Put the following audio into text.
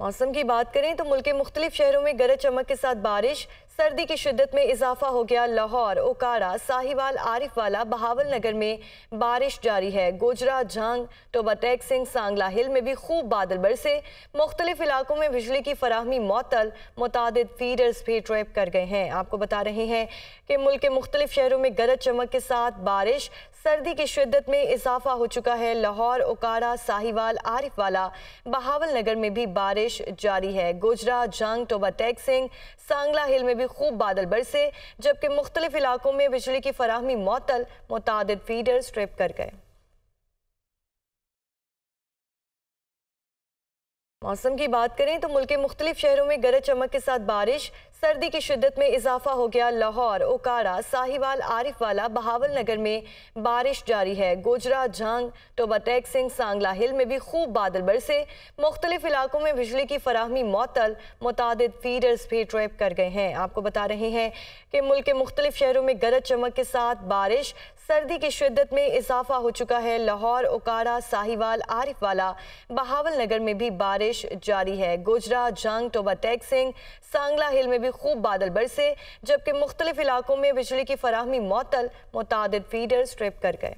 मौसम की बात करें तो मुल्क के मुख्तलिफ शहरों में गरज चमक के साथ बारिश सर्दी की शिद्दत में इजाफा हो गया लाहौर ओकारा साहिवाल आरिफ वाला बहावल नगर में बारिश जारी है गोजरा झांग टोबाटेक सिंह सांगला हिल में भी खूब बादल बरसे मुख्तलिफ इलाकों में बिजली की फराहमी मअतल मुतद फीडर्स भी ट्रैप कर गए हैं आपको बता रहे हैं कि मुल्क के मुख्तलिफ शहरों में गरज चमक के साथ बारिश सर्दी की शिद्दत में इजाफा हो चुका है लाहौर ओकारा साहिवाल आरिफवाला बहावल नगर में भी बारिश जारी है गोजरा जंग टोबा टैग सिंह सांगला हिल में भी खूब बादल बरसे जबकि मुख्तलिफ इलाकों में बिजली की फराहमी मअतल मुतद फीडर स्ट्रिप कर गए मौसम की बात करें तो मुल्क के मुख्तलिफ शहरों में गरज चमक के साथ बारिश सर्दी की शिद्दत में इजाफा हो गया लाहौर ओकाड़ा साहिवाल आरिफ वाला बहावल नगर में बारिश जारी है गोजरा झांग टोबाटैक सिंह सांगला हिल में भी खूब बादल बरसे मुख्तलिफ इलाकों में बिजली की फराहमी मअतल मुतद फीडर्स भी ट्रैप कर गए हैं आपको बता रहे हैं कि मुल्क के मुख्तलिफ शहरों में गरज चमक के साथ बारिश सर्दी की शिद्दत में इजाफा हो चुका है लाहौर ओकाड़ा साहिवाल आरिफ वाला बहावल नगर में भी बारिश जारी है गोजरा झांग टोबाटैक सिंह सांगला हिल में भी खूब बादल बरसे जबकि मुख्तलिफ इलाकों में बिजली की फराहमी मअतल मुतद फीडर स्ट्रिप कर गए